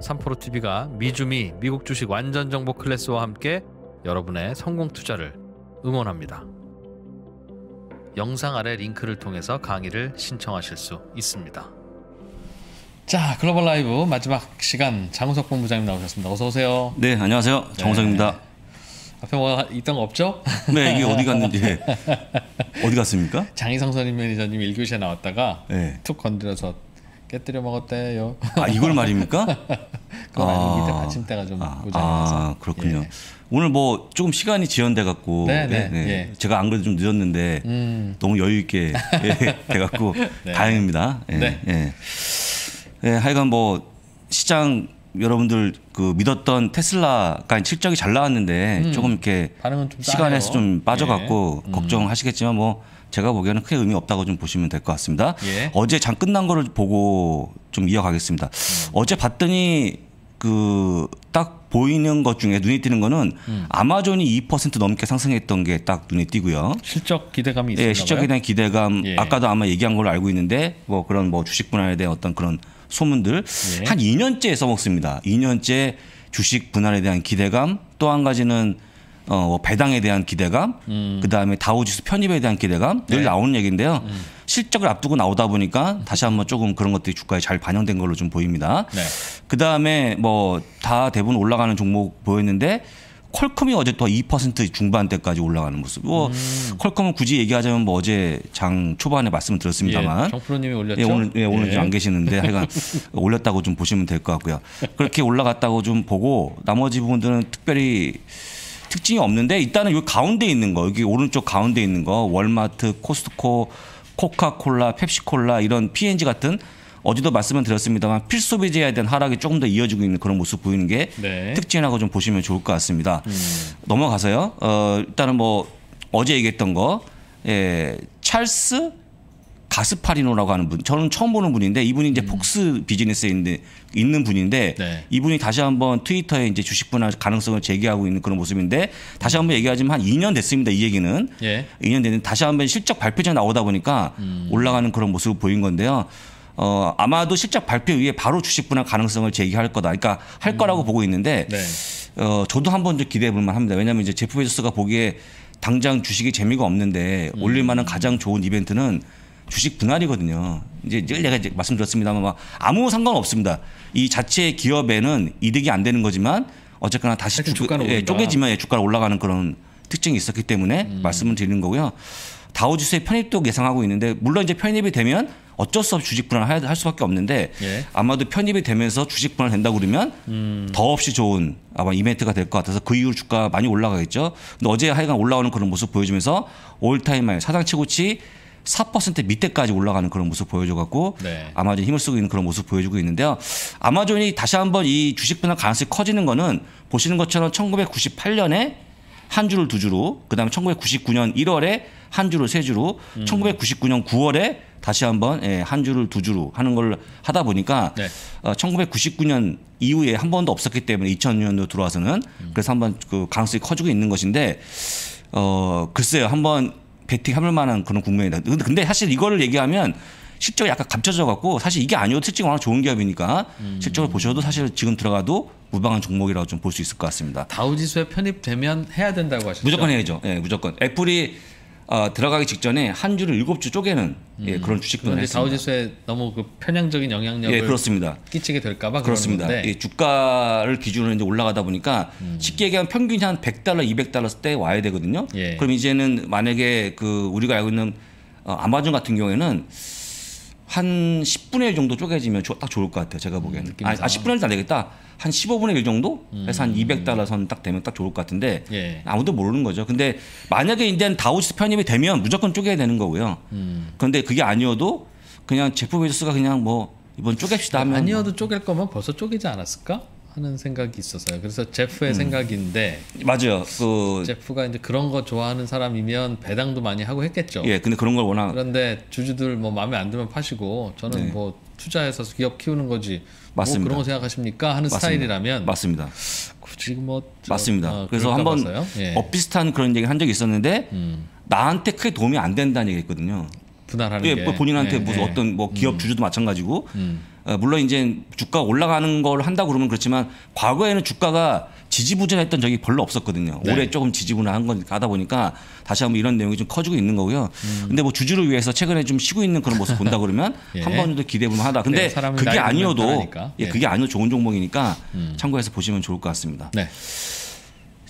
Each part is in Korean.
삼프로 TV가 미주미 미국 주식 완전 정보 클래스와 함께 여러분의 성공 투자를 응원합니다. 영상 아래 링크를 통해서 강의를 신청하실 수 있습니다. 자, 글로벌 라이브 마지막 시간 장우석 본부장님 나오셨습니다. 어서 오세요. 네, 안녕하세요. 네. 장우석입니다. 네. 앞에 뭐 있던 거 없죠? 네, 이게 어디 갔는지 어디 갔습니까? 장희성 선임 매니저님 1교시에 나왔다가 네. 툭 건드려서 깨뜨려 먹었대요. 아 이걸 말입니까? 그건 아, 아닙니다. 아침때가 좀 아, 모자서 아, 그렇군요. 예. 오늘 뭐 조금 시간이 지연돼 갖고 네, 네, 예. 네. 예. 제가 안 그래도 좀 늦었는데 음. 너무 여유 있게 예, 돼 갖고 네. 다행입니다. 예, 네. 예. 예. 하여간 뭐 시장 여러분들 그 믿었던 테슬라가 실적이 잘 나왔는데 음. 조금 이렇게 시간에서 좀 빠져갖고 예. 음. 걱정하시겠지만 뭐 제가 보기에는 크게 의미 없다고 좀 보시면 될 것 같습니다. 예. 어제 장 끝난 거를 보고 좀 이어가겠습니다. 음. 어제 봤더니 그 딱 보이는 것 중에 눈에 띄는 거는 음. 아마존이 2% 넘게 상승했던 게 딱 눈에 띄고요. 실적 기대감이 있어요. 예, 실적에 대한 기대감 예. 아까도 아마 얘기한 걸로 알고 있는데 뭐 그런 뭐 주식 분할에 대한 어떤 그런 소문들 예. 한 2년째 써먹습니다. 2년째 주식 분할에 대한 기대감 또 한 가지는 어, 뭐 배당에 대한 기대감, 음. 그 다음에 다우지수 편입에 대한 기대감 네. 늘 나오는 얘기인데요. 음. 실적을 앞두고 나오다 보니까 다시 한번 조금 그런 것들이 주가에 잘 반영된 걸로 좀 보입니다. 네. 그 다음에 뭐 다 대부분 올라가는 종목 보였는데 퀄컴이 어제 또 2% 중반대까지 올라가는 모습. 뭐 음. 퀄컴은 굳이 얘기하자면 뭐 어제 장 초반에 말씀을 드렸습니다만. 예, 정프로님이 올렸죠. 예, 오늘 예, 오늘 예. 안 계시는데 하여간 올렸다고 좀 보시면 될 것 같고요. 그렇게 올라갔다고 좀 보고 나머지 부분들은 특별히 특징이 없는데 일단은 여기 가운데 있는 거 여기 오른쪽 가운데 있는 거 월마트, 코스트코, 코카콜라, 펩시콜라 이런 P&G n 같은 어제도 말씀을 드렸습니다만 필수 배제에 대한 하락이 조금 더 이어지고 있는 그런 모습 보이는 게 네. 특징이라고 좀 보시면 좋을 것 같습니다. 음. 넘어가서요. 어, 일단은 뭐 어제 얘기했던 거 예, 찰스 가스파리노라고 하는 분. 저는 처음 보는 분인데 이분이 이제 음. 폭스 비즈니스에 있는, 있는 분인데 네. 이분이 다시 한번 트위터에 이제 주식 분할 가능성을 제기하고 있는 그런 모습인데 다시 한번 얘기하지만 한 2년 됐습니다. 이 얘기는. 예. 2년 됐는데 다시 한번 실적 발표자 나오다 보니까 음. 올라가는 그런 모습을 보인 건데요. 어, 아마도 실적 발표 이후에 바로 주식 분할 가능성을 제기할 거다. 그러니까 할 음. 거라고 보고 있는데 네. 어, 저도 한번 좀 기대해 볼 만합니다. 왜냐하면 이제 제프 베조스가 보기에 당장 주식이 재미가 없는데 음. 올릴 만한 가장 좋은 이벤트는 주식 분할이거든요. 이제 내가 이제 말씀드렸습니다만 막 뭐 아무 상관 없습니다. 이 자체 기업에는 이득이 안 되는 거지만 어쨌거나 다시 주, 예, 쪼개지면 예, 주가가 올라가는 그런 특징이 있었기 때문에 음. 말씀을 드리는 거고요. 다우지수의 편입도 예상하고 있는데 물론 이제 편입이 되면 어쩔 수 없이 주식 분할할 을 수밖에 없는데 예. 아마도 편입이 되면서 주식 분할 된다 그러면 음. 더없이 좋은 아마 이벤트가 될 것 같아서 그이후 주가 많이 올라가겠죠. 근데 어제 하여간 올라오는 그런 모습 보여주면서 올타임 하에 사장치고치 4% 밑에까지 올라가는 그런 모습 보여줘갖고 네. 아마존 힘을 쓰고 있는 그런 모습 보여주고 있는데요. 아마존이 다시 한번 이 주식 분할 가능성이 커지는 거는 보시는 것처럼 1998년에 한 주를 두 주로 그다음에 1999년 1월에 한 주를 세 주로 음. 1999년 9월에 다시 한번 예, 한 주를 두 주로 하는 걸 하다 보니까 네. 어, 1999년 이후에 한 번도 없었기 때문에 2000년도 들어와서는 음. 그래서 한번 그 가능성이 커지고 있는 것인데 어 글쎄요 한번 베팅해볼 만한 그런 국면이다. 근데 사실 이거를 얘기하면 실적이 약간 감춰져 갖고 사실 이게 아니어도 실적이 워낙 좋은 기업이니까 음. 실적을 보셔도 사실 지금 들어가도 무방한 종목이라고 좀 볼 수 있을 것 같습니다. 다우지수에 편입되면 해야 된다고 하셨죠? 무조건 해야죠. 예, 네, 무조건. 애플이 어, 들어가기 직전에 한 주를 일곱 주 쪼개는 예, 음. 예, 그런 주식도 했습니다. 다우지수에 너무 그 편향적인 영향력을 예, 그렇습니다. 끼치게 될까봐 그렇습니다. 예, 주가를 기준으로 이제 올라가다 보니까 음. 쉽게 얘기하면 평균이 한 100달러, 200달러 때 와야 되거든요. 예. 그럼 이제는 만약에 그 우리가 알고 있는 어, 아마존 같은 경우에는 한 10분의 1 정도 쪼개지면 조, 딱 좋을 것 같아요. 제가 보기에는. 음, 아, 아, 10분의 1도 안 되겠다. 한 15분의 1 정도? 해서 음. 한 200달러 선 딱 되면 딱 좋을 것 같은데 예. 아무도 모르는 거죠. 근데 만약에 인디 다우스 편입이 되면 무조건 쪼개야 되는 거고요. 음. 그런데 그게 아니어도 그냥 제프 베조스가 그냥 뭐 이번 쪼갭시다 하면 아니어도 쪼갤 거면 벌써 쪼개지 않았을까? 하는 생각이 있었어요. 그래서 제프의 음. 생각인데 맞아요. 그 제프가 이제 그런 거 좋아하는 사람이면 배당도 많이 하고 했겠죠. 예, 근데 그런 걸 워낙 그런데 주주들 뭐 마음에 안 들면 파시고 저는 네. 뭐 투자해서 기업 키우는 거지. 뭐 맞습니다. 뭐 그런 거 생각하십니까 하는 맞습니다. 스타일이라면 맞습니다. 굳이 뭐 저... 맞습니다. 아, 그래서 한번 예. 엇비슷한 그런 얘기 한 적이 있었는데 음. 나한테 크게 도움이 안 된다는 얘기했거든요. 분할하는 예, 게 뭐 본인한테 예, 무슨 예. 어떤 뭐 기업 음. 주주도 마찬가지고. 음. 어, 물론 이제 주가 올라가는 걸 한다고 그러면 그렇지만 과거에는 주가가 지지부진했던 적이 별로 없었거든요. 네. 올해 조금 지지부진한 건 가다 보니까 다시 한번 이런 내용이 좀 커지고 있는 거고요. 음. 근데 뭐 주주를 위해서 최근에 좀 쉬고 있는 그런 모습 본다 그러면 예. 한번 정도 기대해 보면 하다. 근데 네, 그게 아니어도 예, 예, 그게 아니어도 좋은 종목이니까 음. 참고해서 보시면 좋을 것 같습니다. 네.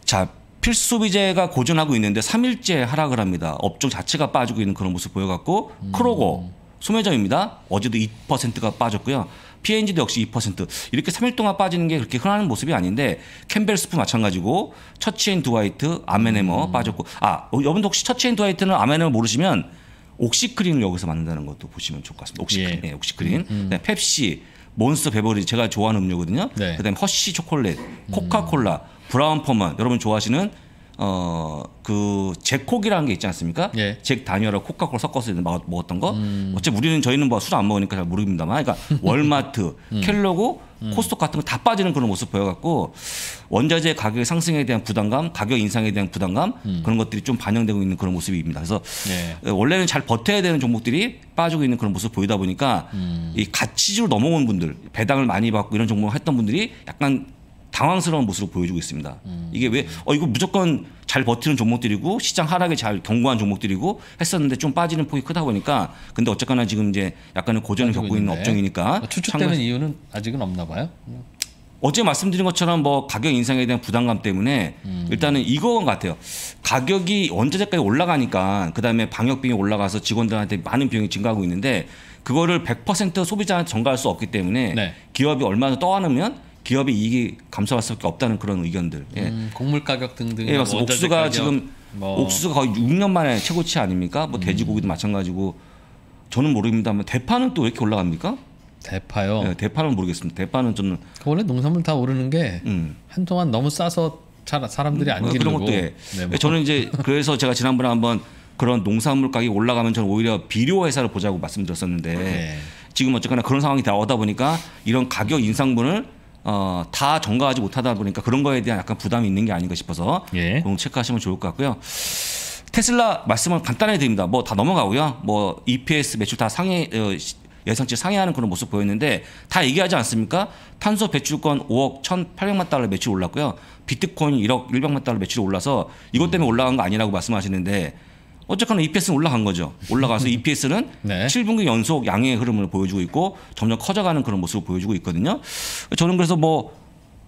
자, 필수비재가 고전하고 있는데 삼일째 하락을 합니다. 업종 자체가 빠지고 있는 그런 모습 보여갖고 음. 크로고 소매점입니다. 어제도 2%가 빠졌고요. P&G도 역시 2% 이렇게 3일 동안 빠지는 게 그렇게 흔한 모습이 아닌데 캠벨스프 마찬가지고 처치앤 드와이트 아메네머 음. 빠졌고 아 어, 여러분 혹시 처치앤 드와이트는 아메네머 모르시면 옥시크린을 여기서 만든다는 것도 보시면 좋을 것 같습니다. 옥시크린, 예. 네, 옥시크린, 음. 네, 펩시, 몬스터 베버리 제가 좋아하는 음료거든요. 네. 그다음에 허쉬 초콜릿, 음. 코카콜라, 브라운 퍼먼 여러분 좋아하시는 어그 잭콕이라는 게 있지 않습니까? 예. 잭 단열하고 코카콜 섞어서 먹었던 거. 음. 어차피 우리는 저희는 뭐 술 안 먹으니까 잘 모릅니다만, 그러니까 월마트, 음. 켈러고 음. 코스트 같은 거 다 빠지는 그런 모습 보여갖고 원자재 가격 상승에 대한 부담감, 가격 인상에 대한 부담감 음. 그런 것들이 좀 반영되고 있는 그런 모습입니다. 그래서 예. 원래는 잘 버텨야 되는 종목들이 빠지고 있는 그런 모습 보이다 보니까 음. 이 가치주로 넘어온 분들, 배당을 많이 받고 이런 종목 을 했던 분들이 약간 당황스러운 모습을 보여주고 있습니다. 음. 이게 왜, 어, 이거 무조건 잘 버티는 종목들이고 시장 하락에 잘견고한 종목들이고 했었는데 좀 빠지는 폭이 크다 보니까 근데 어쨌거나 지금 이제 약간은 고전을 겪고 있는 업종이니까 아, 추측되는 이유는 아직은 없나 봐요. 어제 말씀드린 것처럼 뭐 가격 인상에 대한 부담감 때문에 음. 일단은 이거 같아요. 가격이 언제재까지 올라가니까 그다음에 방역비이 올라가서 직원들한테 많은 비용이 증가하고 있는데 그거를 100% 소비자한테 전가할 수 없기 때문에 네. 기업이 얼마나 떠안으면 기업의 이익이 감소할 수밖에 없다는 그런 의견들. 예. 음, 곡물 가격 등등. 예, 맞습니다. 뭐 옥수가 가격, 지금 뭐. 옥수가 거의 6년 만에 최고치 아닙니까? 뭐 돼지고기도 음. 마찬가지고 저는 모릅니다만 대파는 또 왜 이렇게 올라갑니까? 대파요. 네, 대파는 모르겠습니다. 대파는 저는 그 원래 농산물 다 오르는 게 음. 한동안 너무 싸서 잘 사람들이 안기르 음, 뭐 그런 것도 예. 네, 뭐. 예, 저는 이제 그래서 제가 지난번에 한번 그런 농산물 가격이 올라가면 저는 오히려 비료 회사를 보자고 말씀드렸었는데 네. 지금 어쨌거나 그런 상황이 다 오다 보니까 이런 가격 인상분을 어, 다 전가하지 못하다 보니까 그런 거에 대한 약간 부담이 있는 게 아닌가 싶어서 예. 공 체크하시면 좋을 것 같고요. 테슬라 말씀은 간단하게 드립니다. 뭐 다 넘어가고요. 뭐 EPS 매출 다 상해 어, 예상치 상회하는 그런 모습 보였는데 다 얘기하지 않습니까? 탄소 배출권 5억 1,800만 달러 매출 올랐고요. 비트코인 1억 100만 달러 매출이 올라서 이것 때문에 올라간 거 아니라고 말씀하시는데 어쨌거나 EPS는 올라간 거죠. 올라가서 음. EPS는 네. 7분기 연속 양의 흐름을 보여주고 있고 점점 커져가는 그런 모습을 보여주고 있거든요. 저는 그래서 뭐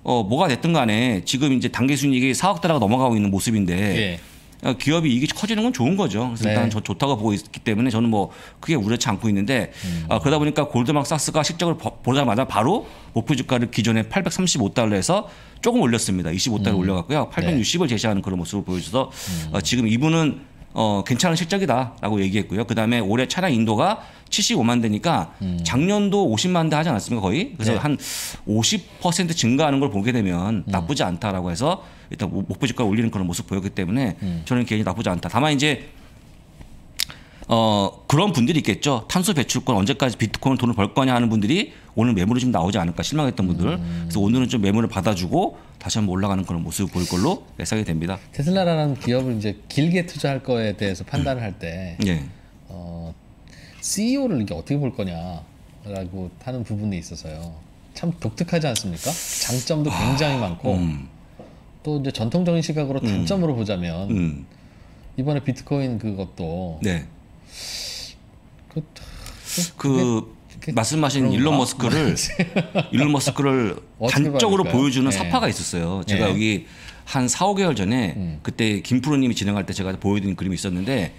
어, 뭐가 됐든 간에 지금 이제 단계 순이익이 4억 달러가 넘어가고 있는 모습인데 예. 어, 기업이 이익이 커지는 건 좋은 거죠. 그래서 일단 네. 저 좋다고 보고 있기 때문에 저는 뭐 크게 우려치 않고 있는데 음. 아, 그러다 보니까 골드만삭스가 실적을 보자마자 바로 목표 주가를 기존에 835달러에서 조금 올렸습니다. 25달러 음. 올려갔고요. 860을 네. 제시하는 그런 모습을 보여줘서 음. 어, 지금 이분은 어, 괜찮은 실적이다라고 얘기했고요. 그다음에 올해 차량 인도가 75만 대니까 음. 작년도 50만 대 하지 않았습니까 거의? 그래서 네. 한50% 증가하는 걸 보게 되면 음. 나쁘지 않다라고 해서 일단 목표주가 올리는 그런 모습 보였기 때문에 음. 저는 개인이 나쁘지 않다. 다만 이제 어, 그런 분들이 있겠죠. 탄소 배출권 언제까지 비트코인 돈을 벌 거냐 하는 분들이 오늘 매물이 좀 나오지 않을까 실망했던 분들. 음. 그래서 오늘은 좀 매물을 받아주고 다시 한번 올라가는 그런 모습을 보일 걸로 예상이 됩니다. 테슬라라는 기업을 이제 길게 투자할 거에 대해서 판단을 할 때, 음. 예. 어, CEO를 이게 어떻게 볼 거냐라고 하는 부분에 있어서요. 참 독특하지 않습니까? 장점도 아, 굉장히 아, 많고, 음. 또 이제 전통적인 시각으로 음. 단점으로 음. 보자면, 이번에 비트코인 그것도 네. 그, 그, 그 말씀하신 일론 머스크를 일론 머스크를 단적으로 말할까요? 보여주는 네. 사파가 있었어요. 제가 네. 여기 한 4, 5개월 전에 음. 그때 김프로님이 진행할 때 제가 보여드린 그림이 있었는데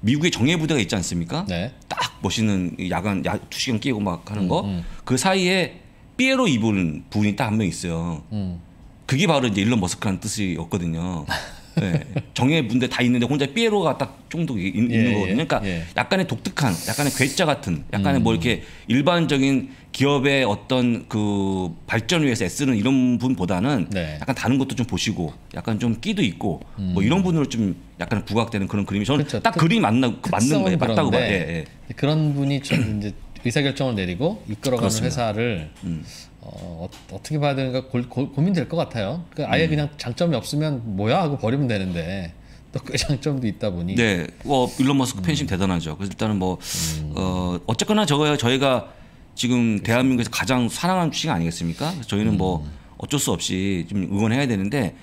미국의 정예 부대가 있지 않습니까? 네. 딱 멋있는 야간 야, 투시경 끼고 막 하는 음, 거. 음, 음. 그 사이에 삐에로 입은 분이 딱 한 명 있어요. 음. 그게 바로 이제 일론 머스크라는 뜻이었거든요. 네. 정예 문대 다 있는데 혼자 삐에로가 딱 정도 예, 있는 예. 거거든요. 그러니까 예. 약간의 독특한, 약간의 괴짜 같은, 약간의 뭐 음. 뭐 이렇게 일반적인 기업의 어떤 그 발전 을 위해서 애쓰는 이런 분보다는 네. 약간 다른 것도 좀 보시고 약간 좀 끼도 있고 뭐 음. 뭐 이런 분으로 좀 약간 부각되는 그런 그림이 저는 그렇딱 특, 그림이 맞나, 맞는 거예요. 맞다고 봐요. 예, 예. 그런 분이 좀 이제 의사결정을 내리고 이끌어가는 그렇습니다. 회사를 음. 어, 어, 떻게 봐야 되는가 고, 고 민될것 같아요. 그 아예 음. 그냥 장점이 없으면 뭐야 하고 버리면 되는데 또 그 장점도 있다 보니. 네, 어, 일론 머스크 팬심 음. 대단하죠. 그래서 일단은 뭐 음. 어, 어쨌거나 저거 저희가 지금 그치. 대한민국에서 가장 사랑하는 주식 아니겠습니까? 저희는 뭐 음. 어쩔 수 없이 좀 응원해야 되는데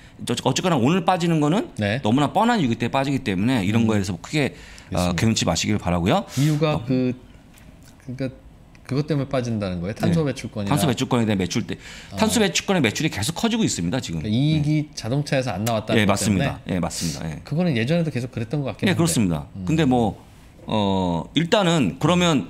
어쨌거나 오늘 빠지는 거는 네. 너무나 뻔한 이유 때 빠지기 때문에 이런 음. 거에 대해서 뭐 크게 어, 개운치 마시길 바라고요. 이유가 어, 그 그러니까 그것 때문에 빠진다는 거예요. 탄소 배출권이 네. 탄소 배출권에 대한 매출 때 아. 탄소 배출권의 매출이 계속 커지고 있습니다. 지금 그러니까 이익이 네. 자동차에서 안 나왔다는 예, 네, 맞습니다. 예, 맞습니다. 예. 그거는 예전에도 계속 그랬던 것 같긴 예, 한데. 예, 그렇습니다. 음. 근데 뭐 어, 일단은 그러면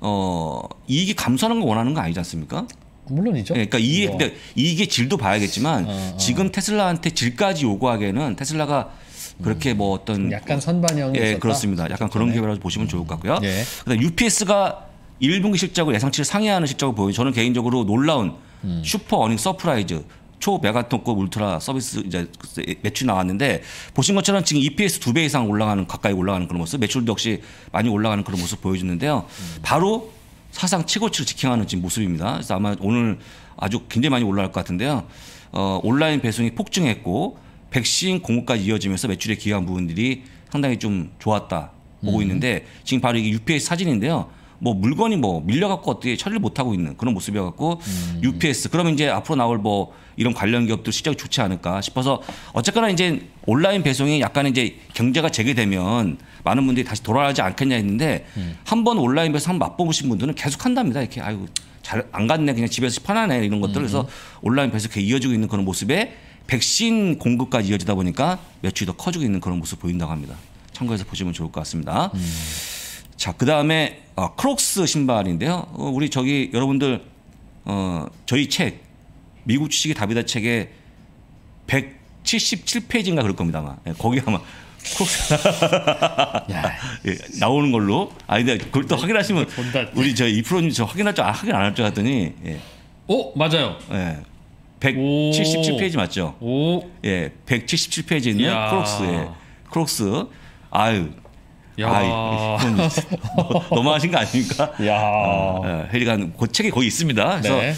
어, 이익이 감소하는 걸 원하는 거 아니지 않습니까? 물론이죠. 예, 그러니까 이익 뭐. 근데 이익의 질도 봐야겠지만 어, 어. 지금 테슬라한테 질까지 요구하기에는 테슬라가 그렇게 음. 뭐 어떤 약간 선반영이 예, 있었다? 그렇습니다. 약간 그런 계획이라고 네. 보시면 좋을 것 같고요. 음. 예. 그다음 UPS가 1분기 실적을 예상치를 상회하는 실적을 보여 저는 개인적으로 놀라운 음. 슈퍼 어닝 서프라이즈 초 메가톤급 울트라 서비스 이제 매출 나왔는데 보신 것처럼 지금 EPS 두 배 이상 올라가는 가까이 올라가는 그런 모습 매출도 역시 많이 올라가는 그런 모습 보여주는데요. 음. 바로 사상 최고치를 지행하는 지금 모습입니다. 그래서 아마 오늘 아주 굉장히 많이 올라갈 것 같은데요. 어, 온라인 배송이 폭증했고 백신 공급까지 이어지면서 매출에 기여한 부분들이 상당히 좀 좋았다 보고 음. 있는데 지금 바로 이게 UPS 사진인데요. 뭐 물건이 뭐 밀려갖고 어떻게 처리를 못하고 있는 그런 모습이어갖고 음. UPS 그러면 이제 앞으로 나올 뭐 이런 관련 기업들 실적이 좋지 않을까 싶어서 어쨌거나 이제 온라인 배송이 약간 이제 경제가 재개되면 많은 분들이 다시 돌아가지 않겠냐 했는데 음. 한번 온라인 배송 한번 맛보신 분들은 계속 한답니다 이렇게 아이잘안 갔네 그냥 집에서 편하네 이런 것들 음. 그래서 온라인 배송 계속 이어지고 있는 그런 모습에 백신 공급까지 이어지다 보니까 매출이 더 커지고 있는 그런 모습 보인다고 합니다 참고해서 보시면 좋을 것 같습니다. 음. 자, 그 다음에 어, 크록스 신발인데요. 어, 우리 저기 여러분들 어, 저희 책 미국 주식이 답이다 책에 177페이지인가 그럴 겁니다 아마. 네, 예, 거기 아마 크록스 예, 나오는 걸로. 아 근데 그걸 또 확인하시면 우리 저 이프로님 저 확인할 줄 아, 확인 안 할 줄 알았더니. 예. 어, 맞아요. 예. 177페이지 맞죠? 오. 예, 177페이지는 크록스에 예. 크록스. 아유, 야. 아, 뭐, 너무하신 거 아닙니까? 야. 어, 어, 해리간 그 책이 거의 있습니다. 그래서 네.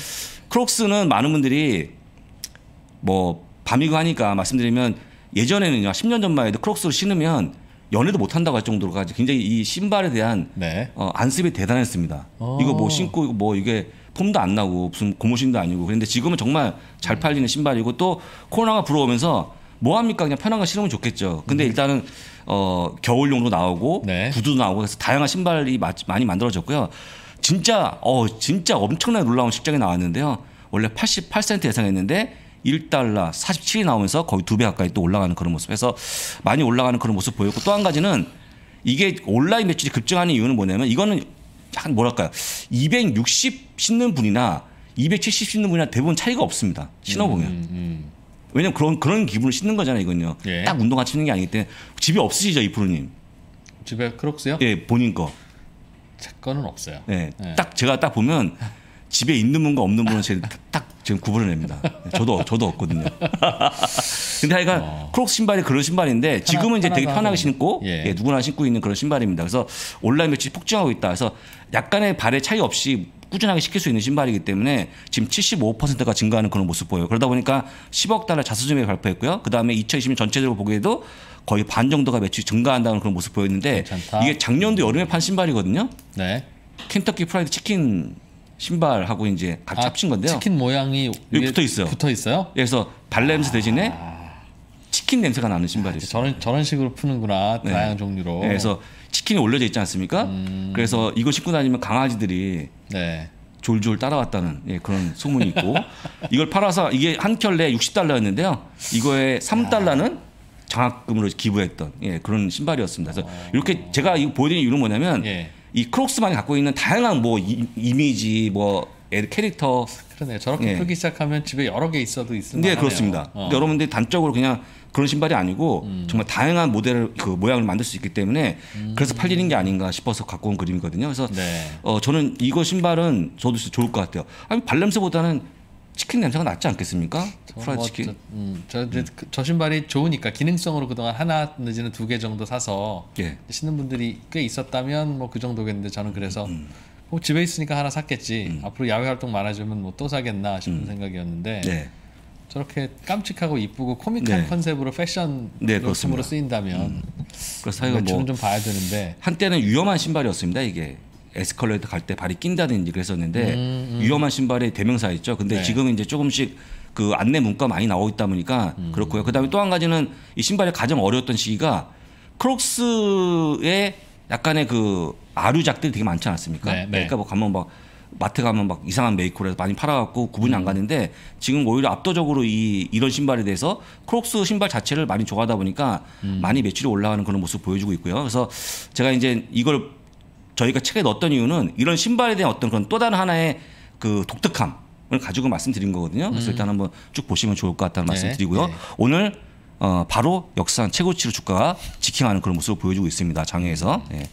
크록스는 많은 분들이 뭐 밤이고 하니까 말씀드리면 예전에는요 10년 전만 해도 크록스를 신으면 연애도 못 한다고 할정도로가지 굉장히 이 신발에 대한 네. 어, 안습이 대단했습니다. 오. 어. 이거 뭐 신고 뭐 이게 폼도 안 나고 무슨 고무신도 아니고 그런데 지금은 정말 잘 팔리는 신발이고 또 코로나가 불어오면서 뭐 합니까 그냥 편한 거 신으면 좋겠죠. 근데 음. 일단은 어, 겨울용도 나오고 네. 구두 나오고 해서 다양한 신발이 마, 많이 만들어졌고요. 진짜 어 진짜 엄청나게 놀라운 실적이 나왔는데요. 원래 88센트 예상했는데 1달러 47이 나오면서 거의 두 배 가까이 또 올라가는 그런 모습에서 많이 올라가는 그런 모습 보였고 또 한 가지는 이게 온라인 매출이 급증하는 이유는 뭐냐면 이거는 한 뭐랄까요 260 신는 분이나 270 신는 분이나 대부분 차이가 없습니다 신어 보면 음, 음, 음. 왜냐면 그런 그런 기분을 씻는 거잖아요, 이건요. 예. 딱 운동 같치 는게 아니기 때문에 집에 없으시죠, 이프로님? 집에 크록스요? 예, 본인 거. 제 거는 없어요. 예, 예. 딱 제가 딱 보면 집에 있는 분과 없는 분은 제가 딱 지금 구분을 냅니다. 저도 저도 없거든요. 근데 하여간 어. 크록스 신발이 그런 신발인데 지금은 이제 되게 편하게 신고 예. 예, 누구나 신고 있는 그런 신발입니다. 그래서 온라인 매출이 폭증하고 있다. 그래서 약간의 발의 차이 없이 꾸준하게 시킬 수 있는 신발이기 때문에 지금 75%가 증가하는 그런 모습 보여요. 그러다 보니까 10억 달러 자수주에 발표했고요. 그다음에 2020년 전체적으로 보기에도 거의 반 정도가 매출이 증가한다는 그런 모습 보였는데 괜찮다. 이게 작년도 여름에 판 신발이거든요. 네. 켄터키 프라이드 치킨 신발하고 이제 같이 아, 합친 건데요. 치킨 모양이 붙어 있어요. 붙어 있어요? 그래서 발 냄새 아. 대신에 치킨 냄새가 나는 신발이에요. 아, 저런 저런 식으로 푸는구나 네. 다양한 종류로. 네, 그래서 치킨이 올려져 있지 않습니까? 음... 그래서 이거 신고 다니면 강아지들이 네. 졸졸 따라왔다는 예, 그런 소문이 있고 이걸 팔아서 이게 한 켤레 60달러였는데요. 이거에 3달러는 장학금으로 기부했던 예, 그런 신발이었습니다. 그래서 어. 이렇게 제가 보여드린 이유는 뭐냐면 예. 이 크록스만이 갖고 있는 다양한 뭐 이, 미지뭐 캐릭터 그러네 저렇게 예. 풀기 시작하면 집에 여러 개 있어도 있을 네 그렇습니다. 어. 여러분들이 단적으로 그냥 그런 신발이 아니고 음. 정말 다양한 모델그 모양을 만들 수 있기 때문에 음. 그래서 팔리는 게 아닌가 싶어서 갖고 온 그림이거든요. 그래서 네. 어, 저는 이거 신발은 저도 좋을 것 같아요. 아니 발냄새보다는 치킨 냄새가 낫지 않겠습니까? 프라이 뭐 치킨. 저, 음, 저, 저, 저, 그 신발이 좋으니까 기능성으로 그동안 하나 내지는 두 개 정도 사서 예. 신는 분들이 꽤 있었다면 뭐 그 정도겠는데 저는 그래서 음, 음. 뭐 집에 있으니까 하나 샀겠지. 음. 앞으로 야외 활동 많아지면 뭐또 사겠나 싶은 음. 생각이었는데 네. 저렇게 깜찍하고 이쁘고 코믹한 네. 컨셉으로 패션 네, 품으로 쓰인다면 음. 그래서 이가 뭐, 좀 봐야 되는데 한때는 위험한 신발이었습니다 이게. 에스컬레이터 갈 때 발이 낀다든지 그랬었는데 음, 음. 위험한 신발의 대명사 였죠 근데 네. 지금 은 이제 조금씩 그 안내 문구가 많이 나오고 있다 보니까 음. 그렇고요. 그다음에 또 한 가지는 이 신발이 가장 어려웠던 시기가 크록스의 약간의 그 아류작들이 되게 많지 않았습니까? 네, 네. 그러니까 뭐 가면 막 마트 가면 막 이상한 메이커라서 많이 팔아갖고 구분이 안 음. 가는데 지금 오히려 압도적으로 이 이런 신발에 대해서 크록스 신발 자체를 많이 좋아하다 보니까 음. 많이 매출이 올라가는 그런 모습 보여주고 있고요. 그래서 제가 이제 이걸 저희가 책에 넣었던 이유는 이런 신발에 대한 어떤 그런 또 다른 하나의 그 독특함을 가지고 말씀드린 거거든요. 그래서 음. 일단 한번 쭉 보시면 좋을 것 같다는 네. 말씀드리고요. 네. 오늘 어, 바로 역산 최고치로 주가가 직행하는 그런 모습을 보여주고 있습니다. 장외에서. 음. 예.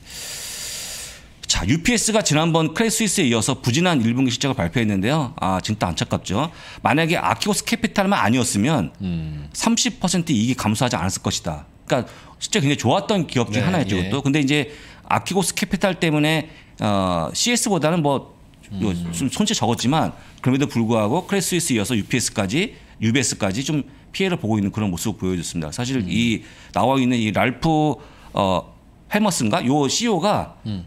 자, UPS가 지난번 크레 스위스에 이어서 부진한 1분기 실적을 발표했는데요. 아, 진짜 안타깝죠. 만약에 아키오스 캐피탈만 아니었으면 음. 30% 이익이 감소하지 않았을 것이다. 그러니까 실제 굉장히 좋았던 기업 중 네, 하나였죠. 예. 또 근데 이제 아키고스 캐피탈 때문에 어, CS보다는 뭐 음. 손체 적었지만 그럼에도 불구하고 크레스위스 이어서 UPS까지 UBS까지 좀 피해를 보고 있는 그런 모습을 보여줬습니다. 사실 음. 이 나와 있는 이 랄프 어, 해머슨가 요 CEO가 음.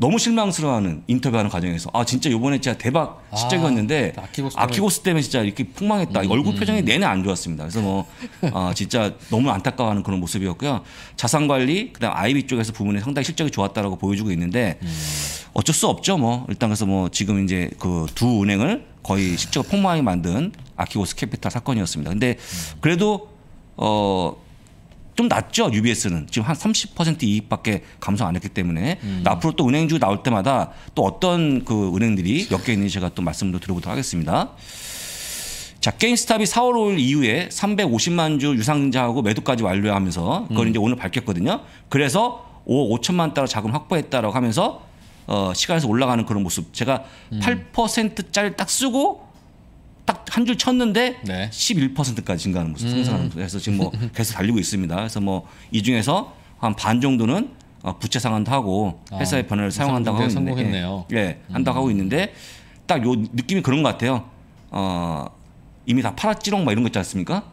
너무 실망스러워하는 인터뷰하는 과정에서 아 진짜 요번에 진짜 대박 아, 실적이었는데 아, 아키고스, 때문에 진짜 이렇게 폭망했다 음, 얼굴 음, 표정이 음. 내내 안 좋았습니다 그래서 뭐 아, 진짜 너무 안타까워하는 그런 모습이었고요 자산관리 그다음 아이비 쪽에서 부분에 상당히 실적이 좋았다라고 보여주고 있는데 음. 어쩔 수 없죠 뭐 일단 그래서 뭐 지금 이제 그 두 은행을 거의 실적 폭망하게 만든 아키고스 캐피탈 사건이었습니다 근데 음. 그래도 어좀 낮죠 UBS는 지금 한 30% 이익밖에 감소 안 했기 때문에 음. 앞으로 또 은행주 나올 때마다 또 어떤 그 은행들이 몇 개 있는지 제가 또 말씀도 드려보도록 하겠습니다. 자, 게임스탑이 4월 5일 이후에 350만 주 유상자하고 매도까지 완료하면서 그걸 음. 이제 오늘 밝혔거든요. 그래서 5억 5천만 달러 자금 확보했다라고 하면서 어, 시간에서 올라가는 그런 모습. 제가 음. 8%짜리 딱 쓰고 한줄 쳤는데 네. 11%까지 증가하는 모습, 음. 상승하는 모습. 그래서 지금 뭐 계속 달리고 있습니다. 그래서 뭐 이 중에서 한 반 정도는 어, 부채 상환도 하고 아, 회사의 변화를 아, 사용한다고 하고 성공했네요. 있 예, 예 음. 한다고 하고 있는데 딱 요 느낌이 그런 것 같아요. 어, 이미 다 팔았지롱 막 이런 거 있지 않습니까?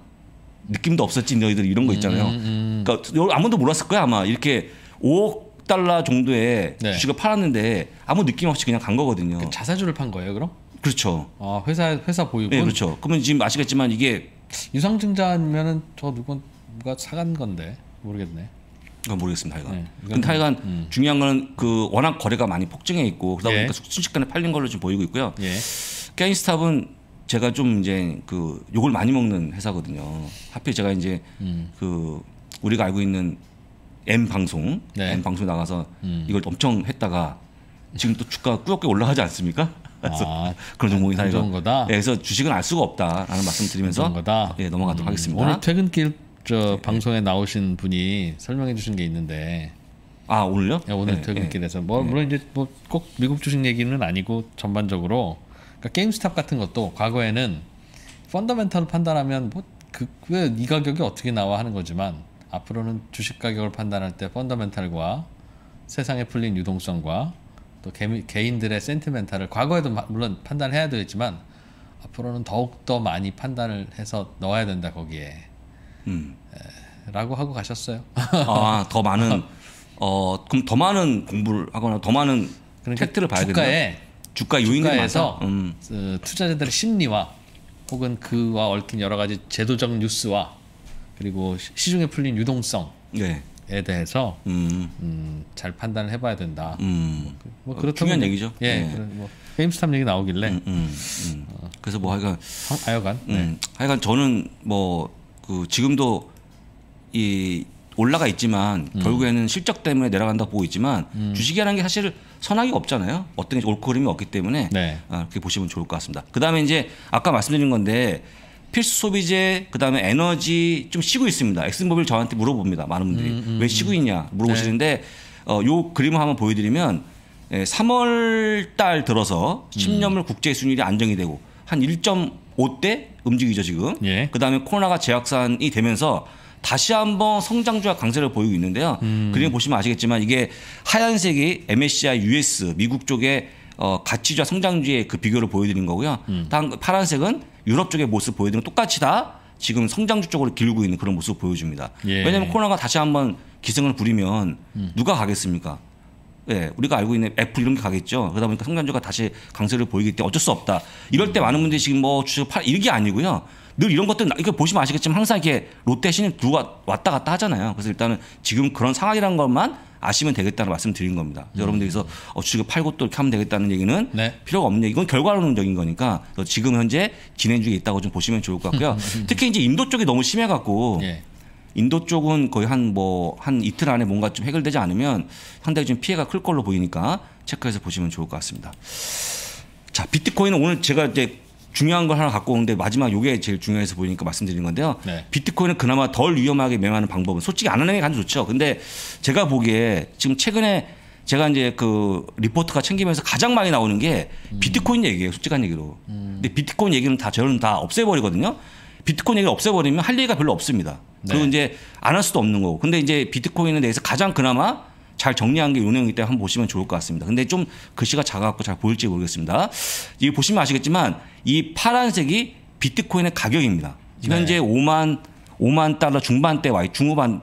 느낌도 없었지 너희들 이런 거 음, 있잖아요. 음, 음, 그러니까 아무도 몰랐을 거야 아마 이렇게 5억 달러 정도의 네. 주식을 팔았는데 아무 느낌 없이 그냥 간 거거든요. 그 자사주를 판 거예요 그럼? 그렇죠. 아 회사 회사 보유 네, 그렇죠. 그러면 지금 아시겠지만 이게 유상증자면은 저 누군 누가 사간 건데 모르겠네. 그건 아, 모르겠습니다. 하여간. 네, 근데 하여간 음. 중요한 거는 그 워낙 거래가 많이 폭증해 있고 그러다 예. 보니까 예. 순식간에 팔린 걸로 지금 보이고 있고요. 예. 게임스탑은 제가 좀 이제 그 욕을 많이 먹는 회사거든요. 하필 제가 이제 음. 그 우리가 알고 있는 M 방송, 네. M 방송 에 나가서 음. 이걸 엄청 했다가 지금 또 주가 꾸역꾸역 올라가지 않습니까? 아, 그런 종목이 사이가 거다. 예, 그래서 주식은 알 수가 없다라는 말씀 드리면서 거다. 예, 넘어가도록 음, 하겠습니다. 오늘 퇴근길 저 네. 방송에 나오신 분이 설명해 주신 게 있는데 아 오늘요? 예, 오늘 네, 퇴근길에서 네. 뭐 네. 물론 이제 뭐 꼭 미국 주식 얘기는 아니고 전반적으로 그러니까 게임스탑 같은 것도 과거에는 펀더멘탈로 판단하면 뭐그왜이 가격이 어떻게 나와 하는 거지만 앞으로는 주식 가격을 판단할 때 펀더멘탈과 세상에 풀린 유동성과 또 개, 인들의 센티멘탈을 과거에도 물론 판단해야 되겠지만 앞으로는 더욱더 많이 판단을 해서 넣어야 된다 거기에 음. 에, 라고 하고 가셨어요 아더 많은 어 그럼 더 많은 공부를 하거나 더 많은 그러니까 팩트를 봐야 되나 주가 유인에서 음. 그 투자자들의 심리와 혹은 그와 얽힌 여러 가지 제도적 뉴스와 그리고 시중에 풀린 유동성 네. 에 대해서 음. 음, 잘 판단을 해봐야 된다. 음. 뭐그렇다 어, 중요한 얘기죠. 예, 네. 뭐 게임스탑 얘기 나오길래. 음, 음, 음. 어. 그래서 뭐 하여간 하여간 네. 하여간 저는 뭐 그 지금도 이 올라가 있지만 결국에는 실적 때문에 내려간다 보고 있지만 주식이라는 게 사실 선악이 없잖아요. 어떤 게 옳고 그이 없기 때문에 네. 아, 그렇게 보시면 좋을 것 같습니다. 그 다음에 이제 아까 말씀드린 건데 필수 소비재, 그 다음에 에너지 좀 쉬고 있습니다. 엑슨모빌 저한테 물어봅니다. 많은 분들이. 음, 음, 음. 왜 쉬고 있냐 물어보시는데 네. 어, 요 그림을 한번 보여드리면 예, 3월 달 들어서 10년물 음. 국제 순율이 안정이 되고 한 1.5대 움직이죠 지금. 예. 그 다음에 코로나가 재확산이 되면서 다시 한번 성장주와 강세를 보이고 있는데요. 음. 그림 보시면 아시겠지만 이게 하얀색이 MSCI US 미국 쪽에 어, 가치주와 성장주의 그 비교를 보여드린 거고요. 음. 파란색은 유럽 쪽의 모습 보여드린 똑같이 다 지금 성장주 쪽으로 기울고 있는 그런 모습 보여줍니다. 예. 왜냐하면 코로나가 다시 한번 기승을 부리면 음. 누가 가겠습니까? 예, 우리가 알고 있는 애플 이런 게 가겠죠. 그러다 보니까 성장주가 다시 강세를 보이기 때문에 어쩔 수 없다. 이럴 때 많은 분들이 지금 뭐 주식 팔 이게 아니고요. 늘 이런 것들 이거 보시면 아시겠지만 항상 이게 롯데 신입 누가 왔다 갔다 하잖아요. 그래서 일단은 지금 그런 상황이란 것만 아시면 되겠다는 말씀드린 겁니다. 음. 여러분들께서 어, 주식을 팔고 또 이렇게 하면 되겠다는 얘기는 네. 필요가 없냐. 는 이건 결과론적인 거니까 지금 현재 진행 중에 있다고 좀 보시면 좋을 것 같고요. 음. 특히 이제 인도 쪽이 너무 심해갖고 예. 인도 쪽은 거의 한 뭐한 뭐 한 이틀 안에 뭔가 좀 해결되지 않으면 상당히 좀 피해가 클 걸로 보이니까 체크해서 보시면 좋을 것 같습니다. 자, 비트코인은 오늘 제가 이제 중요한 걸 하나 갖고 오는데 마지막 요게 제일 중요해서 보이니까 말씀드린 건데요. 네. 비트코인은 그나마 덜 위험하게 매매하는 방법은 솔직히 안 하는 게 가장 좋죠. 근데 제가 보기에 지금 최근에 제가 이제 그 리포트가 챙기면서 가장 많이 나오는 게 음. 비트코인 얘기예요. 솔직한 얘기로. 음. 근데 비트코인 얘기는 다 저는 다 없애버리거든요. 비트코인 얘기를 없애버리면 할 얘기가 별로 없습니다. 그리고 네. 이제 안 할 수도 없는 거고. 근데 이제 비트코인에 대해서 가장 그나마 잘 정리한 게요용이기 때문에 한번 보시면 좋을 것 같습니다. 근데 좀 글씨가 작아갖고 잘 보일지 모르겠습니다. 이 보시면 아시겠지만 이 파란색이 비트코인의 가격입니다. 지금 네. 현재 5만 5만 달러 중반대 와 중후반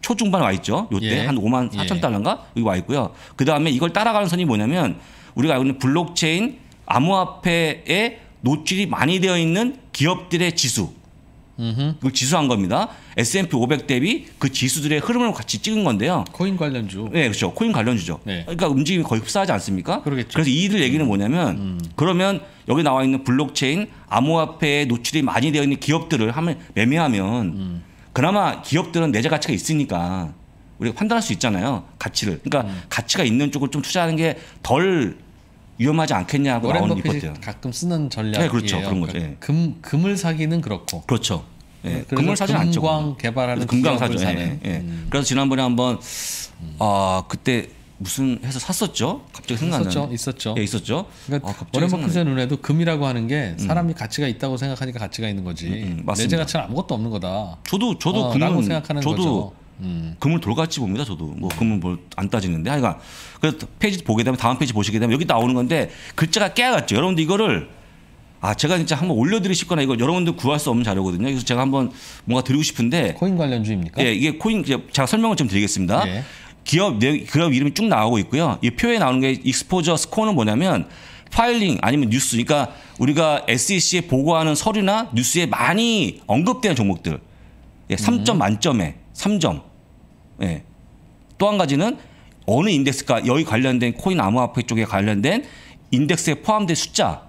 초중반 와 있죠. 요때 예. 한 5만 4천 예. 달러인가 여기 와 있고요. 그 다음에 이걸 따라가는 선이 뭐냐면 우리가 알고 있는 블록체인 암호화폐에 노출이 많이 되어 있는 기업들의 지수 그 지수한 겁니다. S&P 500 대비 그 지수들의 흐름을 같이 찍은 건데요. 코인 관련주. 네, 그렇죠. 코인 관련주죠. 네. 그러니까 움직임이 거의 흡사하지 않습니까? 그러겠죠. 그래서 이들 얘기는 뭐냐면 음. 그러면 여기 나와 있는 블록체인 암호화폐에 노출이 많이 되어 있는 기업들을 하면 매매하면 음. 그나마 기업들은 내재 가치가 있으니까 우리가 판단할 수 있잖아요. 가치를. 그러니까 음. 가치가 있는 쪽을 좀 투자하는 게덜 위험하지 않겠냐고 나온 리포트요 가끔 쓰는 전략이에요. 네, 그렇죠. 그런 거죠. 그러니까 예. 금 금을 사기는 그렇고. 그렇죠. 예, 금을 사지 않죠. 금광 개발하는 금광 사죠. 예, 예, 예. 음. 그래서 지난번에 한번 아 그때 무슨 회사 샀었죠? 갑자기 생각나는. 있었죠. 있었죠. 예, 있었죠. 그러니까 아, 워렌 버핏의 눈에도 금이라고 하는 게 음. 사람이 음. 가치가 있다고 생각하니까 가치가 있는 거지. 음, 음, 맞습니다. 내재 가치는 아무것도 없는 거다. 저도 저도 어, 금 생각하는 저도 거죠. 음. 금을 돌같이 봅니다. 저도 뭐 금은 뭘안 뭐 따지는데 하여간 그래서 페이지 보게 되면 다음 페이지 보시게 되면 여기 나오는 건데 글자가 깨어갔죠 여러분들 이거를 아 제가 진짜 한번 올려드리고 싶거나 이거 여러분들 구할 수 없는 자료거든요. 그래서 제가 한번 뭔가 드리고 싶은데 코인 관련주입니까? 예, 이게 코인 제가 설명을 좀 드리겠습니다. 예. 기업 그업 이름이 쭉 나오고 있고요. 이 표에 나오는 게 익스포저 스코어는 뭐냐면 파일링 아니면 뉴스 그러니까 우리가 SEC에 보고하는 서류나 뉴스에 많이 언급되는 종목들 예, 3점 음. 만점에 3점 예. 또 한 가지는 어느 인덱스가 여기 관련된 코인 암호화폐 쪽에 관련된 인덱스에 포함된 숫자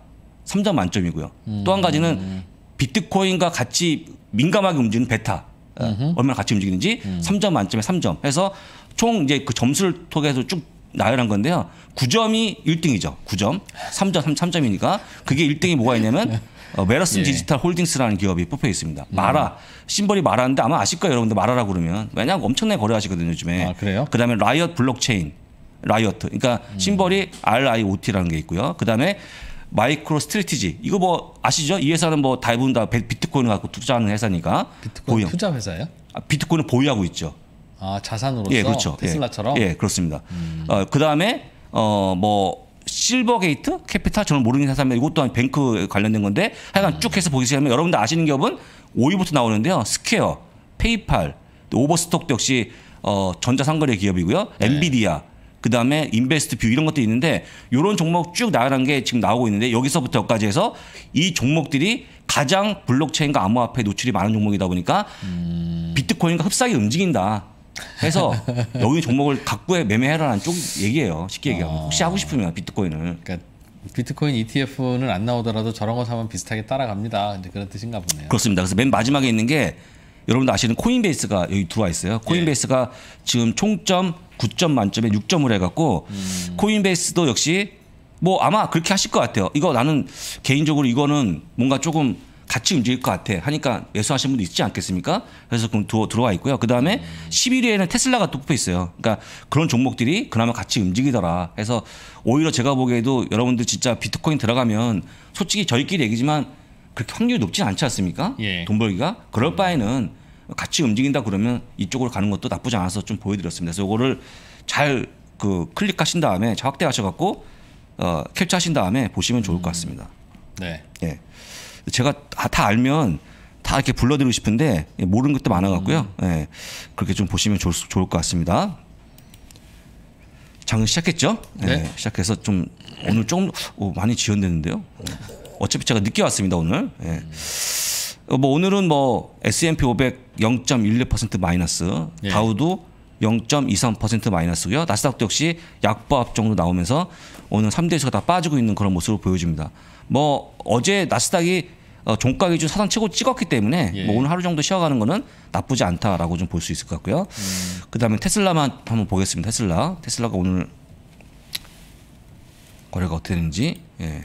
3점 만점이고요. 음. 또한 가지는 비트코인과 같이 민감하게 움직이는 베타 음 얼마나 같이 움직이는지 음. 3점 만점에 3점 해서 총 이제 그 점수를 통해서 쭉 나열한 건데요. 9점이 1등이죠. 9점. 3점, 3, 점이니까 그게 1등이 뭐가 있냐면 네. 어, 메라슨 예. 디지털 홀딩스라는 기업이 뽑혀 있습니다. 마라 심벌이 마라인데 아마 아실 거예요, 여러분들 마라라 그러면 왜냐하면 엄청나게 거래하시거든요 요즘에. 아, 그래요? 그다음에 라이엇 블록체인, 라이엇 그러니까 심벌이 RIOT라는 게 있고요. 그다음에 마이크로 스트레티지 이거 뭐 아시죠? 이 회사는 뭐 대부분 다 비트코인을 갖고 투자하는 회사니까 비트코인 보유. 투자 회사요 아, 비트코인을 보유하고 있죠. 아 자산으로서 예, 그렇죠. 예. 테슬라처럼 예, 예 그렇습니다. 음. 어, 그 다음에 어뭐 실버게이트 캐피탈 저는 모르는 회사입니다. 이것 또한 뱅크 관련된 건데 하여간 쭉 해서 보시면 여러분들 아시는 기업은 5위부터 나오는데요. 스퀘어, 페이팔, 오버스톡도 역시 어, 전자상거래 기업이고요. 네. 엔비디아, 그 다음에 인베스트 뷰 이런 것도 있는데 이런 종목 쭉 나열한 게 지금 나오고 있는데 여기서부터 여기까지 해서 이 종목들이 가장 블록체인과 암호화폐 노출이 많은 종목이다 보니까 음. 비트코인과 흡사하게 움직인다. 해서 여기 종목을 각갖에 매매해라는 쪽 얘기예요. 쉽게 얘기하면 혹시 하고 싶으면 비트코인을. 그러니까 비트코인 ETF는 안 나오더라도 저런 거 사면 비슷하게 따라갑니다. 이제 그런 뜻인가 보네요. 그렇습니다. 그래서 맨 마지막에 있는 게 여러분도 아시는 코인베이스가 여기 들어와 있어요. 예. 코인베이스가 예. 지금 총점 9점 만점에 6점을 해갖고 음. 코인베이스도 역시 뭐 아마 그렇게 하실 것 같아요. 이거 나는 개인적으로 이거는 뭔가 조금 같이 움직일 것 같아 하니까 예수하신 분도 있지 않겠습니까? 그래서 그럼 두, 들어와 있고요. 그 다음에 11위에는 테슬라가 또 뽑혀 있어요. 그러니까 그런 종목들이 그나마 같이 움직이더라. 해서 오히려 제가 보기에도 여러분들 진짜 비트코인 들어가면 솔직히 저희끼리 얘기지만 그렇게 확률이 높지 않지 않습니까? 예. 돈 벌기가 그럴 바에는 같이 움직인다 그러면 이쪽으로 가는 것도 나쁘지 않아서 좀 보여드렸습니다. 그래서 이거를 잘 그 클릭하신 다음에 확대하셔갖고 어, 캡처하신 다음에 보시면 좋을 것 같습니다. 음. 네. 예. 제가 다 알면 다 이렇게 불러드리고 싶은데 모르는 것도 많아갖고요. 음. 네, 그렇게 좀 보시면 좋, 좋을 것 같습니다. 장은 시작했죠? 네. 네. 시작해서 좀 오늘 조금 오, 많이 지연됐는데요 어차피 제가 늦게 왔습니다 오늘. 네. 뭐 오늘은 뭐 S&P 500 0.16% 마이너스, 네. 다우도 0.23% 마이너스고요. 나스닥도 역시 약보합 정도 나오면서 오늘 3대지수가 다 빠지고 있는 그런 모습을 보여줍니다. 뭐 어제 나스닥이 어, 종가 기준 사상 최고 찍었기 때문에 예. 뭐 오늘 하루 정도 쉬어가는 거는 나쁘지 않다라고 좀 볼 수 있을 것 같고요. 음. 그다음에 테슬라만 한번 보겠습니다. 테슬라. 테슬라가 오늘 거래가 어떻게 되는지 예.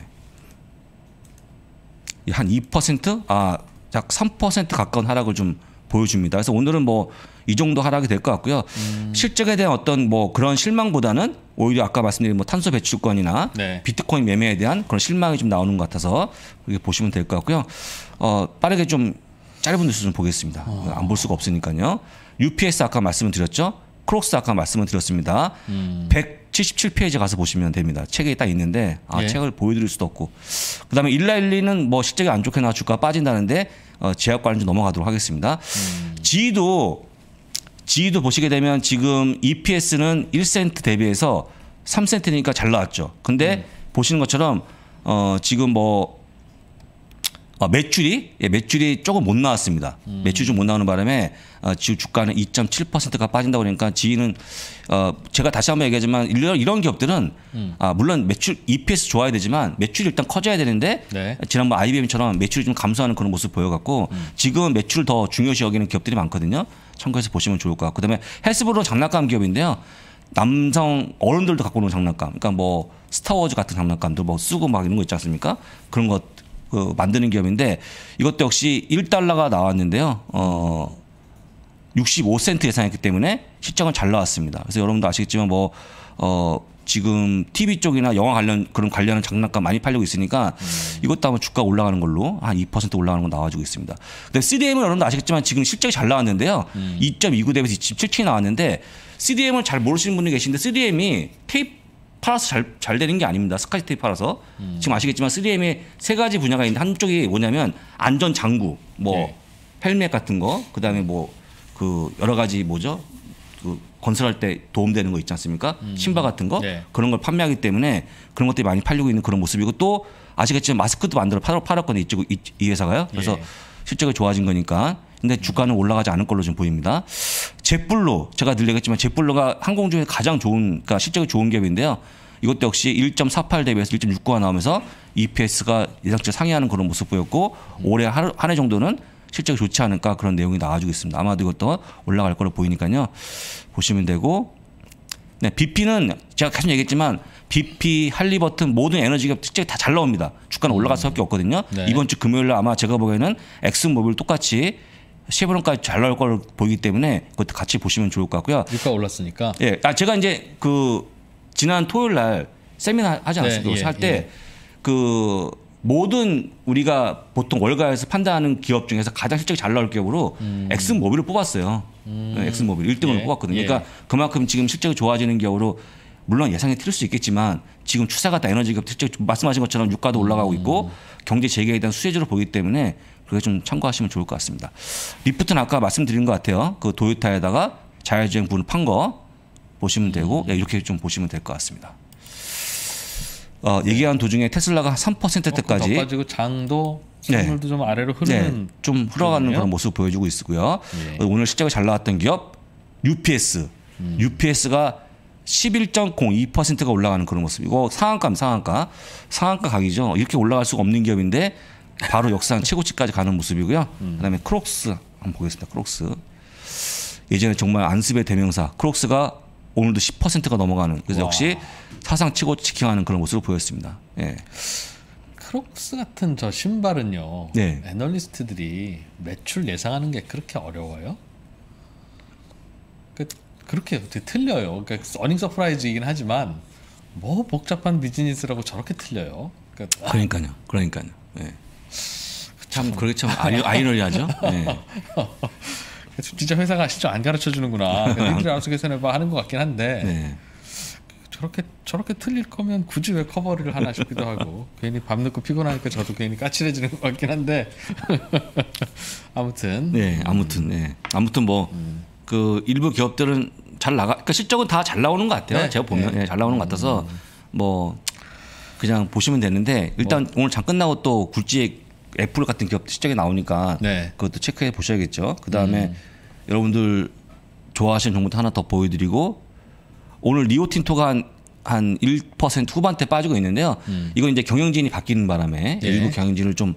한 2%? 아, 약 3% 가까운 하락을 좀 보여줍니다. 그래서 오늘은 뭐이 정도 하락이 될 것 같고요. 음. 실적에 대한 어떤 뭐 그런 실망보다는 오히려 아까 말씀드린 뭐 탄소 배출권이나 네. 비트코인 매매에 대한 그런 실망이 좀 나오는 것 같아서 이렇게 보시면 될 것 같고요. 어, 빠르게 좀 짧은 뉴스 좀 보겠습니다. 어. 안볼 수가 없으니까요. UPS 아까 말씀을 드렸죠. 크록스 아까 말씀을 드렸습니다. 음. 177페이지 가서 보시면 됩니다. 책이 딱 있는데 아, 예. 책을 보여드릴 수도 없고 그다음에 일라일리는 뭐 실적이 안 좋게 나와 주가 빠진다는데 어, 제약 관련좀 넘어가도록 하겠습니다. 음. 지도 지도 보시게 되면 지금 EPS는 1센트 대비해서 3센트니까 잘 나왔죠. 근데 음. 보시는 것처럼 어 지금 뭐 어, 매출이 예, 매출이 조금 못 나왔습니다. 음. 매출이 좀 못 나오는 바람에 어, 지금 주가는 2.7%가 빠진다 그러니까 지인은 어, 제가 다시 한번 얘기하지만 이런, 이런 기업들은 음. 아, 물론 매출 EPS 좋아야 되지만 매출이 일단 커져야 되는데 네. 지난번 IBM처럼 매출이 좀 감소하는 그런 모습 보여갖고 음. 지금 매출을 더 중요시 여기는 기업들이 많거든요. 참고해서 보시면 좋을 것 같고 그다음에 헬스브로는 장난감 기업인데요. 남성 어른들도 갖고 노는 장난감. 그러니까 뭐 스타워즈 같은 장난감도 뭐 쓰고 막 이런 거 있지 않습니까? 그런 것그 만드는 기업인데 이것도 역시 1달러가 나왔는데요. 어 65센트 예상했기 때문에 실적은 잘 나왔습니다. 그래서 여러분도 아시겠지만 뭐어 지금 TV 쪽이나 영화 관련 그런 관련한 장난감 많이 팔리고 있으니까 음. 이것도 아마 주가 올라가는 걸로 한 2% 올라가는 거 나와주고 있습니다. 근데 CDM은 여러분도 아시겠지만 지금 실적이 잘 나왔는데요. 음. 2.29 대비해서 27키 나왔는데 CDM을 잘 모르시는 분이 계신데 CDM이 테이프 팔아서 잘, 잘 되는 게 아닙니다. 스카치 테이프 팔아서. 음. 지금 아시겠지만 3M의 세 가지 분야가 있는데 한쪽이 뭐냐면 안전 장구, 뭐 네. 헬멧 같은 거, 그다음에 뭐 그 여러 가지 뭐죠? 건설할 때 도움되는 거 있지 않습니까? 음. 신발 같은 거 네. 그런 걸 판매하기 때문에 그런 것들이 많이 팔리고 있는 그런 모습이고 또 아시겠지만 마스크도 만들어 팔, 팔았거든요 이쪽 이, 이 회사가요. 그래서 예. 실적이 좋아진 거니까. 근데 주가는 올라가지 않을 걸로 지금 보입니다. 제뿔로 제가 늘리겠지만 제뿔로가 항공 중에 가장 좋은 그러니까 실적이 좋은 기업인데요. 이것도 역시 1.48 대비해서 1.69가 나오면서 EPS가 예상치 상회하는 그런 모습 보였고 올해 한 해 정도는 실적 좋지 않을까 그런 내용이 나와주고 있습니다. 아마도 이것도 올라갈 거로 보이니까요. 보시면 되고 네, BP는 제가 계속 얘기했지만 BP, 할리버튼 모든 에너지가 특징이 다 잘 나옵니다. 주가는 올라갈 수밖에 없거든요. 네. 이번 주 금요일 날 아마 제가 보기에는 엑스모빌 똑같이 쉐0원까지잘 나올 걸 보이기 때문에 그것도 같이 보시면 좋을 것 같고요. 유가 올랐으니까. 예. 아 제가 이제 그 지난 토요일 날 세미나 하지 않았습니까? 네, 예, 할때그 예. 그 모든 우리가 보통 월가에서 판단하는 기업 중에서 가장 실적이 잘 나올 기업으로 음. 엑스모빌을 뽑았어요. 음. 엑스모빌 1등을 예. 뽑았거든요. 예. 그러니까 그만큼 지금 실적이 좋아지는 기업으로 물론 예상이 틀릴 수 있겠지만 지금 추세가 다 에너지 기업 실적 말씀하신 것처럼 유가도 올라가고 음. 있고 음. 경제 재개에 대한 수혜주로 보기 때문에 그게 좀 참고하시면 좋을 것 같습니다. 리프트는 아까 말씀드린 것 같아요. 그 도요타에다가 자율주행 부분 판거 보시면 되고 음. 예, 이렇게 좀 보시면 될 것 같습니다. 어, 얘기한 도중에 테슬라가 3%대까지 어, 그 장도 네. 선물도 네. 좀 아래로 흐르는 네. 좀 흘러가는 그런 모습 보여주고 있고요. 네. 오늘 실적이 잘 나왔던 기업 UPS. 음. UPS가 11.02%가 올라가는 그런 모습이고 상한가 상한가 상한가 각이죠. 이렇게 올라갈 수가 없는 기업인데 바로 역상 최고치까지 가는 모습이고요. 음. 그다음에 크록스 한번 보겠습니다. 크록스 예전에 정말 안습의 대명사 크록스가 오늘도 10%가 넘어가는 그래서 와. 역시 사상 치고 지킹하는 그런 모습을 보였습니다. 예. 크록스 같은 저 신발은요. 네. 애널리스트들이 매출 예상하는 게 그렇게 어려워요? 그, 그렇게 어떻게 틀려요. 그러니까 어닝 서프라이즈이긴 하지만 뭐 복잡한 비즈니스라고 저렇게 틀려요. 그러니까 그러니까요. 그러니까요. 예. 참 그렇게 참 아이, 아이러리하죠. 예. 진짜 회사가 진짜 안 가르쳐 주는구나. 니들 알아서 계산해봐 하는 것 같긴 한데. 네. 저렇게 저렇게 틀릴 거면 굳이 왜 커버를 리 하나 싶기도 하고 괜히 밤늦고 피곤하니까 저도 괜히 까칠해지는 것 같긴 한데 아무튼 네 아무튼 네 아무튼 뭐그 음. 그 일부 기업들은 잘 나가 그러니까 실적은 다 잘 나오는 것 같아요 네. 제가 보면 네. 네. 잘 나오는 것 같아서 음. 뭐 그냥 보시면 되는데 일단 뭐. 오늘 잠 끝나고 또 굴지의 애플 같은 기업 실적이 나오니까 네. 그것도 체크해 보셔야겠죠 그 다음에 음. 여러분들 좋아하시는 정보도 하나 더 보여드리고 오늘 리오틴토가 한, 한1% 후반대 빠지고 있는데요. 음. 이건 이제 경영진이 바뀌는 바람에 예. 일부 경영진을 좀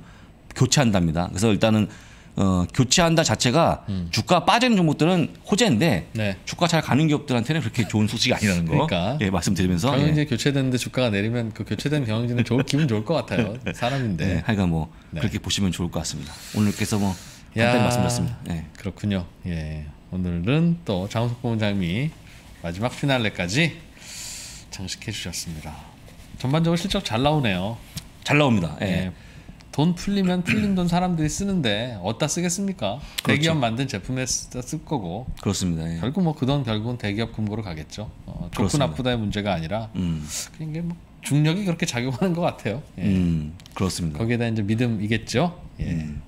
교체한답니다. 그래서 일단은 어, 교체한다 자체가 음. 주가 빠지는 종목들은 호재인데 네. 주가 잘 가는 기업들한테는 그렇게 좋은 소식이 아니라는 거 그러니까 예, 말씀드리면서 경영진 예. 교체됐는데 주가가 내리면 그 교체된 경영진은 좋은 기분 좋을 것 같아요 사람인데 네, 하여간 뭐 네. 그렇게 보시면 좋을 것 같습니다 오늘께서 뭐 간단히 말씀드렸습니다 예. 그렇군요 예 오늘은 또 장우석 본부장님이 마지막 피날레까지 장식해 주셨습니다. 전반적으로 실적 잘 나오네요. 잘 나옵니다. 예. 예. 돈 풀리면 풀린 돈 사람들이 쓰는데 어디다 쓰겠습니까? 그렇죠. 대기업 만든 제품에 쓸 거고 그렇습니다. 예. 결국 뭐그돈 결국은 대기업 금고로 가겠죠. 어, 좋고 나쁘다의 문제가 아니라 음. 그게뭐 중력이 그렇게 작용하는 것 같아요. 예. 음, 그렇습니다. 거기에 대한 이제 믿음이겠죠. 예. 음.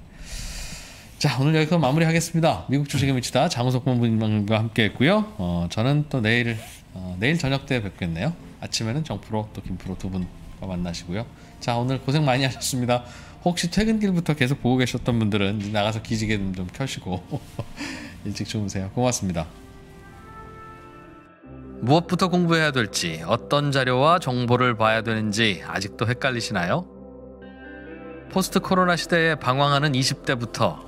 자 오늘 여기서 마무리하겠습니다. 미국 주식의 미치다 장우석 본부님과 함께했고요. 어, 저는 또 내일 어, 내일 저녁 때 뵙겠네요. 아침에는 정프로 또 김프로 두 분과 만나시고요. 자 오늘 고생 많이 하셨습니다. 혹시 퇴근길부터 계속 보고 계셨던 분들은 나가서 기지개 좀 켜시고 일찍 주무세요. 고맙습니다. 무엇부터 공부해야 될지 어떤 자료와 정보를 봐야 되는지 아직도 헷갈리시나요? 포스트 코로나 시대에 방황하는 20대부터